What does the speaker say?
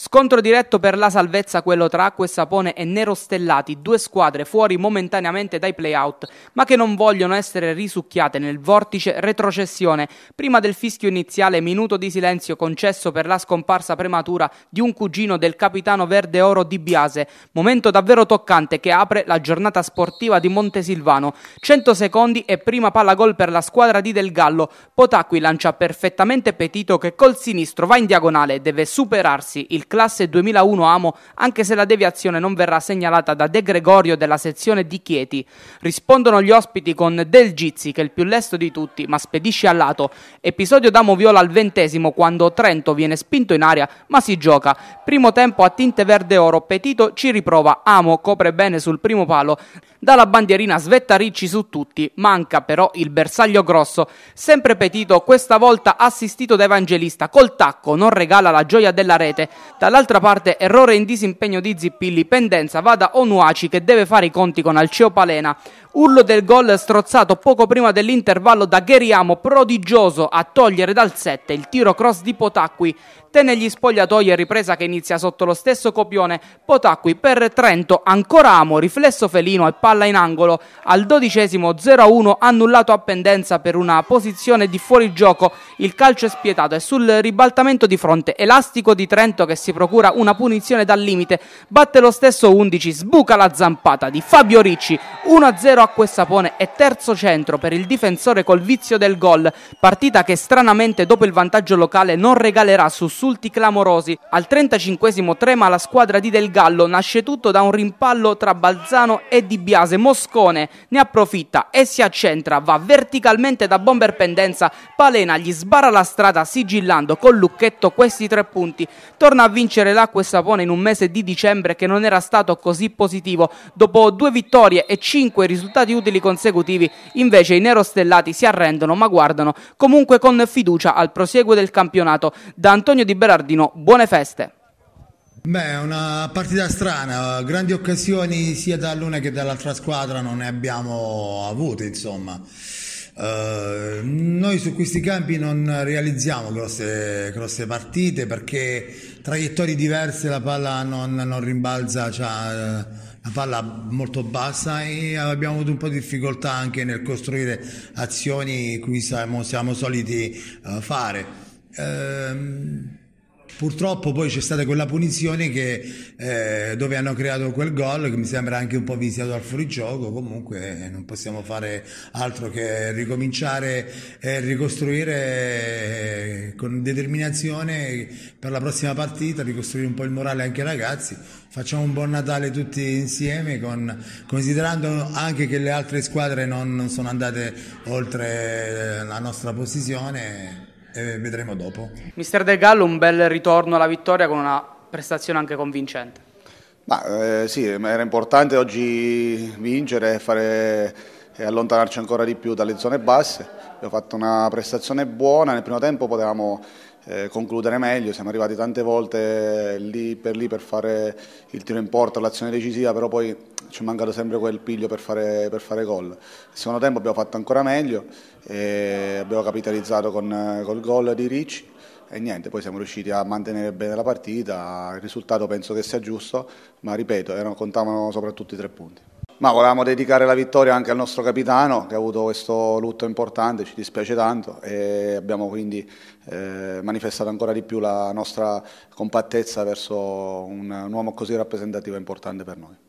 Scontro diretto per la salvezza quello tra Acque e Sapone e Nero Stellati, due squadre fuori momentaneamente dai playout, ma che non vogliono essere risucchiate nel vortice retrocessione. Prima del fischio iniziale, minuto di silenzio concesso per la scomparsa prematura di un cugino del capitano verde oro di Biase. Momento davvero toccante che apre la giornata sportiva di Montesilvano. 100 secondi e prima palla gol per la squadra di Del Gallo. Potacqui lancia perfettamente Petito che col sinistro va in diagonale e deve superarsi il classe 2001 Amo, anche se la deviazione non verrà segnalata da De Gregorio della sezione di Chieti. Rispondono gli ospiti con Del Gizzi, che è il più lesto di tutti, ma spedisce a lato. Episodio d'Amo viola al ventesimo, quando Trento viene spinto in aria, ma si gioca. Primo tempo a tinte verde-oro, Petito ci riprova, Amo copre bene sul primo palo, Dalla bandierina svetta Ricci su tutti, manca però il bersaglio grosso. Sempre Petito, questa volta assistito da Evangelista, col tacco non regala la gioia della rete. Dall'altra parte errore in disimpegno di Zippilli, pendenza vada Onuaci che deve fare i conti con Alceo Palena. Urlo del gol strozzato poco prima dell'intervallo da Gheriamo, prodigioso a togliere dal 7 il tiro cross di Potacqui. Tenne gli spogliatoi e ripresa che inizia sotto lo stesso copione. Potacqui per Trento, ancora Amo, riflesso felino e palla in angolo. Al dodicesimo 0-1 annullato a pendenza per una posizione di fuorigioco. Il calcio è spietato e sul ribaltamento di fronte elastico di Trento che si si procura una punizione dal limite, batte lo stesso 11, sbuca la zampata di Fabio Ricci, 1-0 a Questapone e terzo centro per il difensore col vizio del gol, partita che stranamente dopo il vantaggio locale non regalerà sussulti clamorosi. Al 35 trema la squadra di Del Gallo, nasce tutto da un rimpallo tra Balzano e Di Biase, Moscone ne approfitta e si accentra, va verticalmente da bomber pendenza, Palena gli sbarra la strada sigillando col Lucchetto questi tre punti, torna a vincere l'acqua e sapone in un mese di dicembre che non era stato così positivo. Dopo due vittorie e cinque risultati utili consecutivi, invece i nerostellati si arrendono ma guardano comunque con fiducia al prosieguo del campionato. Da Antonio Di Berardino, buone feste! Beh, è una partita strana, grandi occasioni sia dall'una che dall'altra squadra non ne abbiamo avute, insomma. Uh, noi su questi campi non realizziamo grosse, grosse partite perché traiettorie diverse la palla non, non rimbalza, cioè, eh, la palla molto bassa e abbiamo avuto un po' di difficoltà anche nel costruire azioni cui siamo, siamo soliti eh, fare. Ehm, Purtroppo poi c'è stata quella punizione che, eh, dove hanno creato quel gol che mi sembra anche un po' viziato al fuorigioco, comunque eh, non possiamo fare altro che ricominciare e ricostruire eh, con determinazione per la prossima partita, ricostruire un po' il morale anche ai ragazzi. Facciamo un buon Natale tutti insieme, con, considerando anche che le altre squadre non, non sono andate oltre eh, la nostra posizione e vedremo dopo. Mister De Gallo, un bel ritorno alla vittoria con una prestazione anche convincente. Ma, eh, sì, era importante oggi vincere e, fare, e allontanarci ancora di più dalle zone basse. Abbiamo fatto una prestazione buona, nel primo tempo potevamo eh, concludere meglio, siamo arrivati tante volte lì per lì per fare il tiro in porta, l'azione decisiva, però poi ci è mancato sempre quel piglio per fare, per fare gol. Nel secondo tempo abbiamo fatto ancora meglio, abbiamo capitalizzato con, col gol di Ricci e niente, poi siamo riusciti a mantenere bene la partita, il risultato penso che sia giusto, ma ripeto, erano, contavano soprattutto i tre punti. Ma volevamo dedicare la vittoria anche al nostro capitano che ha avuto questo lutto importante, ci dispiace tanto e abbiamo quindi eh, manifestato ancora di più la nostra compattezza verso un, un uomo così rappresentativo e importante per noi.